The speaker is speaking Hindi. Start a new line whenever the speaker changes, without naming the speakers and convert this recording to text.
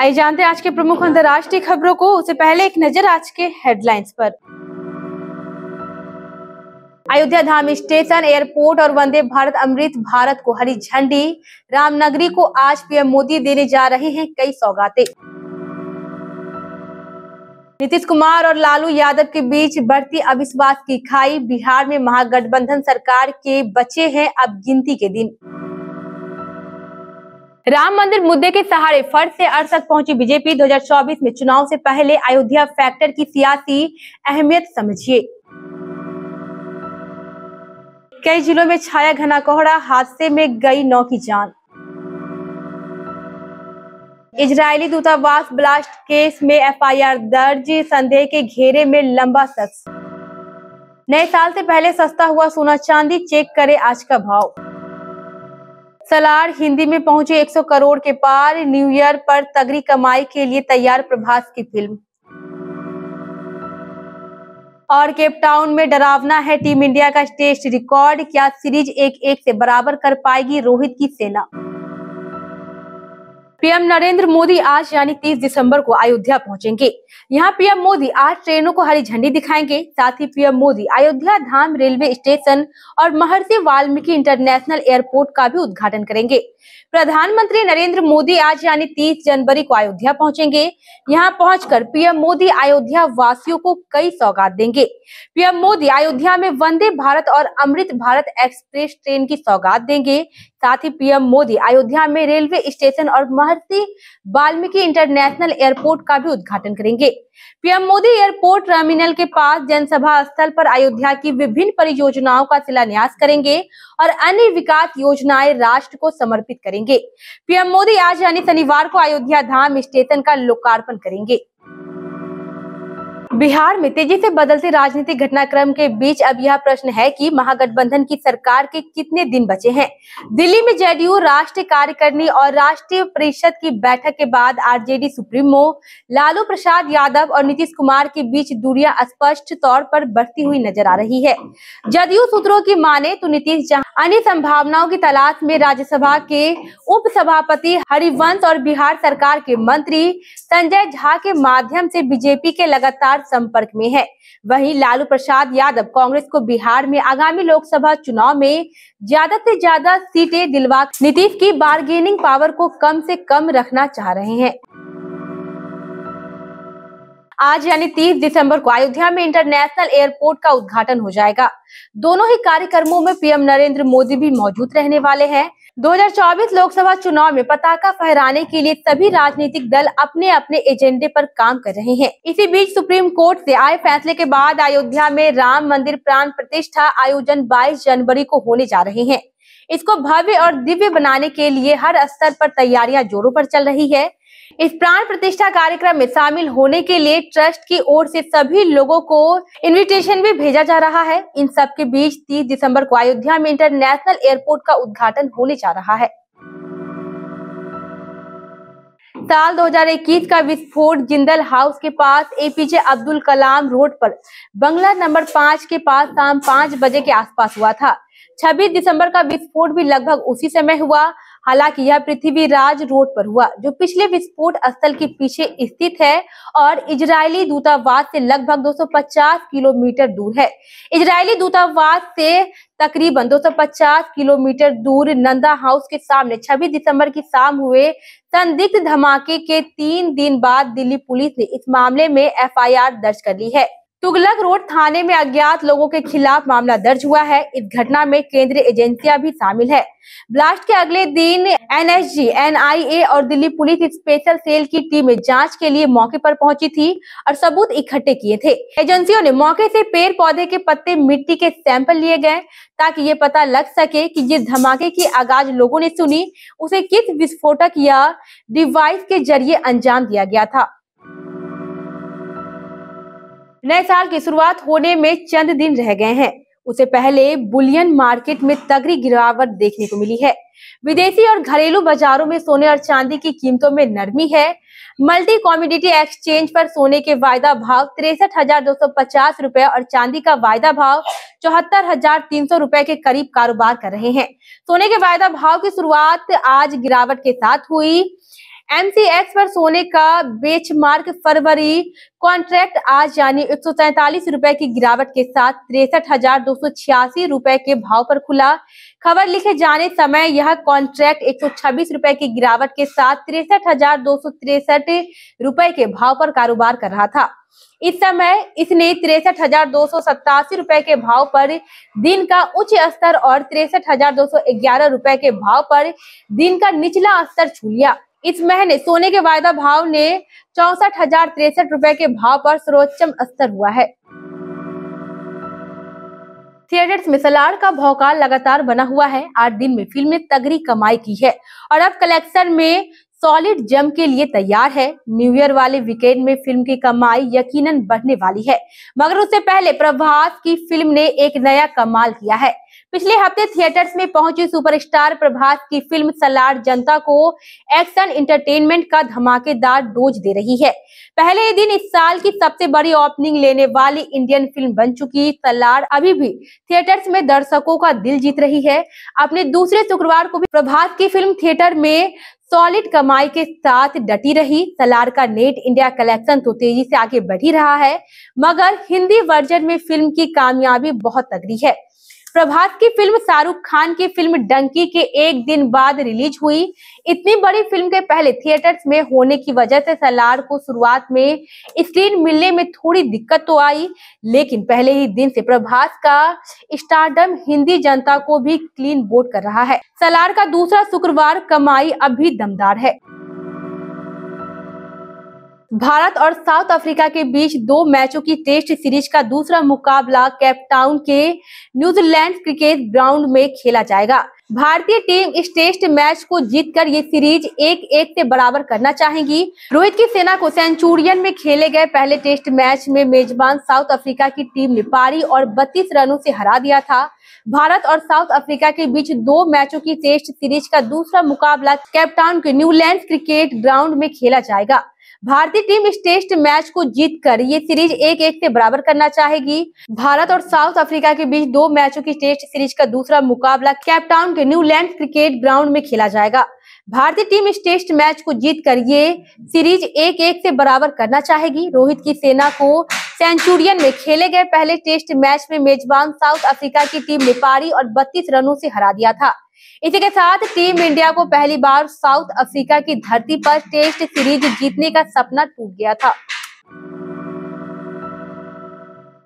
आइए जानते हैं आज के प्रमुख अंतर्राष्ट्रीय खबरों को उससे पहले एक नजर आज के हेडलाइंस पर अयोध्या धाम स्टेशन एयरपोर्ट और वंदे भारत अमृत भारत को हरी झंडी रामनगरी को आज पीएम मोदी देने जा रहे हैं कई सौगातें नीतीश कुमार और लालू यादव के बीच बढ़ती अविश्वास की खाई बिहार में महागठबंधन सरकार के बचे हैं अब गिनती के दिन राम मंदिर मुद्दे के सहारे फर्ज से अर्ज तक पहुंची बीजेपी 2024 में चुनाव से पहले अयोध्या फैक्टर की सियासी अहमियत समझिए कई जिलों में छाया घना कोहरा हादसे में गई नौ की जान इजरायली दूतावास ब्लास्ट केस में एफआईआर दर्ज संदेह के घेरे में लंबा शख्स नए साल से पहले सस्ता हुआ सोना चांदी चेक करे आज का भाव सलार हिंदी में पहुंचे 100 करोड़ के पार न्यू ईयर पर तगड़ी कमाई के लिए तैयार प्रभास की फिल्म और केपटाउन में डरावना है टीम इंडिया का टेस्ट रिकॉर्ड क्या सीरीज एक एक से बराबर कर पाएगी रोहित की सेना पीएम नरेंद्र मोदी आज यानी 30 दिसंबर को अयोध्या पहुंचेंगे यहां पीएम मोदी आज ट्रेनों को हरी झंडी दिखाएंगे साथ ही PM Modi Ayodhya Dham railway station और महर्षि वाल्मीकि इंटरनेशनल एयरपोर्ट का भी उद्घाटन करेंगे प्रधानमंत्री नरेंद्र मोदी आज यानी 30 जनवरी को अयोध्या पहुंचेंगे यहां पहुंचकर पीएम मोदी अयोध्या वासियों को कई सौगात देंगे पीएम मोदी अयोध्या में वंदे भारत और अमृत भारत एक्सप्रेस ट्रेन की सौगात देंगे साथ ही पीएम मोदी अयोध्या में रेलवे स्टेशन और महर्षि वाल्मीकि इंटरनेशनल एयरपोर्ट का भी उद्घाटन करेंगे पीएम मोदी एयरपोर्ट टर्मिनल के पास जनसभा स्थल पर अयोध्या की विभिन्न परियोजनाओं का शिलान्यास करेंगे और अन्य विकास योजनाएं राष्ट्र को समर्पित करेंगे पीएम मोदी आज यानी शनिवार को अयोध्या धाम स्टेशन का लोकार्पण करेंगे बिहार में तेजी से बदलते राजनीतिक घटनाक्रम के बीच अब यह प्रश्न है कि महागठबंधन की सरकार के कितने दिन बचे हैं दिल्ली में जेडीयू राष्ट्रीय कार्यकारिणी और राष्ट्रीय परिषद की बैठक के बाद आरजेडी सुप्रीमो लालू प्रसाद यादव और नीतीश कुमार के बीच दूरियां स्पष्ट तौर पर बढ़ती हुई नजर आ रही है जदयू सूत्रों की माने तो नीतीश जहां अन्य संभावनाओं की तलाश में राज्यसभा के उप सभापति हरिवंश और बिहार सरकार के मंत्री संजय झा के माध्यम से बीजेपी के लगातार संपर्क में है वहीं लालू प्रसाद यादव कांग्रेस को बिहार में आगामी लोकसभा चुनाव में ज्यादा से ज्यादा सीटें दिलवा नीतीश की बार्गेनिंग पावर को कम से कम रखना चाह रहे हैं आज यानी 30 दिसंबर को अयोध्या में इंटरनेशनल एयरपोर्ट का उद्घाटन हो जाएगा दोनों ही कार्यक्रमों में पीएम नरेंद्र मोदी भी मौजूद रहने वाले हैं 2024 लोकसभा चुनाव में पताका फहराने के लिए सभी राजनीतिक दल अपने अपने एजेंडे पर काम कर रहे हैं इसी बीच सुप्रीम कोर्ट से आए फैसले के बाद अयोध्या में राम मंदिर प्राण प्रतिष्ठा आयोजन 22 जनवरी को होने जा रहे हैं इसको भव्य और दिव्य बनाने के लिए हर स्तर पर तैयारियां जोरों पर चल रही है इस प्राण प्रतिष्ठा कार्यक्रम में शामिल होने के लिए ट्रस्ट की ओर से सभी लोगों को इनविटेशन भी भेजा जा रहा है इन सब के बीच 30 दिसंबर को अयोध्या में इंटरनेशनल एयरपोर्ट का उद्घाटन होने जा रहा है साल 2021 का विस्फोट जिंदल हाउस के पास एपीजे अब्दुल कलाम रोड पर बंगला नंबर पांच के पास शाम पांच बजे के आसपास हुआ था 26 दिसंबर का विस्फोट भी लगभग उसी समय हुआ हालांकि यह पृथ्वीराज रोड पर हुआ जो पिछले विस्फोट स्थल के पीछे स्थित है और इजरायली दूतावास से लगभग 250 किलोमीटर दूर है इजरायली दूतावास से तकरीबन 250 किलोमीटर दूर नंदा हाउस के सामने 26 दिसंबर की शाम हुए संदिग्ध धमाके के तीन दिन बाद दिल्ली पुलिस ने इस मामले में एफआईआर दर्ज कर ली है तुगलक रोड थाने में अज्ञात लोगों के खिलाफ मामला दर्ज हुआ है इस घटना में केंद्रीय एजेंसियां भी शामिल है ब्लास्ट के अगले दिन एनएसजी, एनआईए और दिल्ली पुलिस स्पेशल सेल की टीमें जांच के लिए मौके पर पहुंची थी और सबूत इकट्ठे किए थे एजेंसियों ने मौके से पेड़ पौधे के पत्ते मिट्टी के सैंपल लिए गए ताकि ये पता लग सके कि जिस धमाके की आगाज लोगों ने सुनी उसे किस विस्फोटक या डिवाइस के जरिए अंजाम दिया गया था नए साल की शुरुआत होने में चंद दिन रह गए हैं उससे पहले बुलियन मार्केट में तगड़ी गिरावट देखने को मिली है विदेशी और घरेलू बाजारों में सोने और चांदी की कीमतों में नरमी है मल्टी कॉमोडिटी एक्सचेंज पर सोने के वायदा भाव तिरसठ हजार दो सौ पचास और चांदी का वायदा भाव चौहत्तर हजार तीन सौ के करीब कारोबार कर रहे हैं सोने के वायदा भाव की शुरुआत आज गिरावट के साथ हुई एमसीएक्स पर सोने का बेचमार्क फरवरी कॉन्ट्रैक्ट आज यानी एक रुपए की गिरावट के साथ तिरसठ हजार दो सौ छियासी रुपए के भाव पर खुला खबर लिखे जाने समय यह कॉन्ट्रैक्ट एक सौ छब्बीस रुपए की गिरावट के साथ तिरसठ हजार दो सौ तिरसठ रुपए के भाव पर कारोबार कर रहा था इस समय इसने तिरसठ हजार दो सौ सत्तासी रुपए के भाव पर दिन का उच्च स्तर और तिरसठ हजार दो सौ ग्यारह रुपए के भाव पर दिन का निचला स्तर छू लिया इस महीने सोने के वायदा भाव ने चौसठ हजार तिरसठ रुपए के भाव पर सर्वोच्चम स्तर हुआ है थिएटर्स में सलार का भौकाल लगातार बना हुआ है आठ दिन में फिल्म ने तगड़ी कमाई की है और अब कलेक्शन में सॉलिड जम के लिए तैयार है न्यू ईयर वाले वीकेंड में फिल्म की कमाई यकीनन बढ़ने वाली है मगर उससे पहले प्रभास की फिल्म ने एक नया कमाल किया है पिछले हफ्ते थिएटर्स में पहुंची सुपरस्टार प्रभास की फिल्म सलार जनता को एक्शन एंटरटेनमेंट का धमाकेदार डोज दे रही है पहले ही दिन इस साल की सबसे बड़ी ओपनिंग लेने वाली इंडियन फिल्म बन चुकी सलार अभी भी थिएटर्स में दर्शकों का दिल जीत रही है अपने दूसरे शुक्रवार को भी प्रभास की फिल्म थिएटर में सॉलिड कमाई के साथ डटी रही सलार का नेट इंडिया कलेक्शन तो तेजी से आगे बढ़ ही रहा है मगर हिंदी वर्जन में फिल्म की कामयाबी बहुत तगड़ी है प्रभास की फिल्म शाहरुख खान की फिल्म डंकी के एक दिन बाद रिलीज हुई इतनी बड़ी फिल्म के पहले थिएटर्स में होने की वजह से सलार को शुरुआत में स्क्रीन मिलने में थोड़ी दिक्कत तो आई लेकिन पहले ही दिन से प्रभास का स्टारडम हिंदी जनता को भी क्लीन बोट कर रहा है सलार का दूसरा शुक्रवार कमाई अभी दमदार है भारत और साउथ अफ्रीका के बीच दो मैचों की टेस्ट सीरीज का दूसरा मुकाबला कैपटाउन के न्यूजीलैंड क्रिकेट ग्राउंड में खेला जाएगा भारतीय टीम इस टेस्ट मैच को जीतकर ये सीरीज एक एक से बराबर करना चाहेगी रोहित की सेना को सेंचुरियन में खेले गए पहले टेस्ट मैच में मेजबान साउथ अफ्रीका की टीम ने पारी और 32 रनों से हरा दिया था भारत और साउथ अफ्रीका के बीच दो मैचों की टेस्ट सीरीज का दूसरा मुकाबला कैपटाउन के न्यूलैंड क्रिकेट ग्राउंड में खेला जाएगा भारतीय टीम इस टेस्ट मैच को जीत कर ये सीरीज एक एक से बराबर करना चाहेगी भारत और साउथ अफ्रीका के बीच दो मैचों की टेस्ट सीरीज का दूसरा मुकाबला कैपटाउन के न्यूलैंड क्रिकेट ग्राउंड में खेला जाएगा भारतीय टीम इस टेस्ट मैच को जीत कर ये सीरीज एक एक से बराबर करना चाहेगी रोहित की सेना को सेंचुरियन में खेले गए पहले टेस्ट मैच में मेजबान साउथ अफ्रीका की टीम ने पारी और बत्तीस रनों से हरा दिया था इसी के साथ टीम इंडिया को पहली बार साउथ अफ्रीका की धरती पर टेस्ट सीरीज जीतने का सपना टूट गया था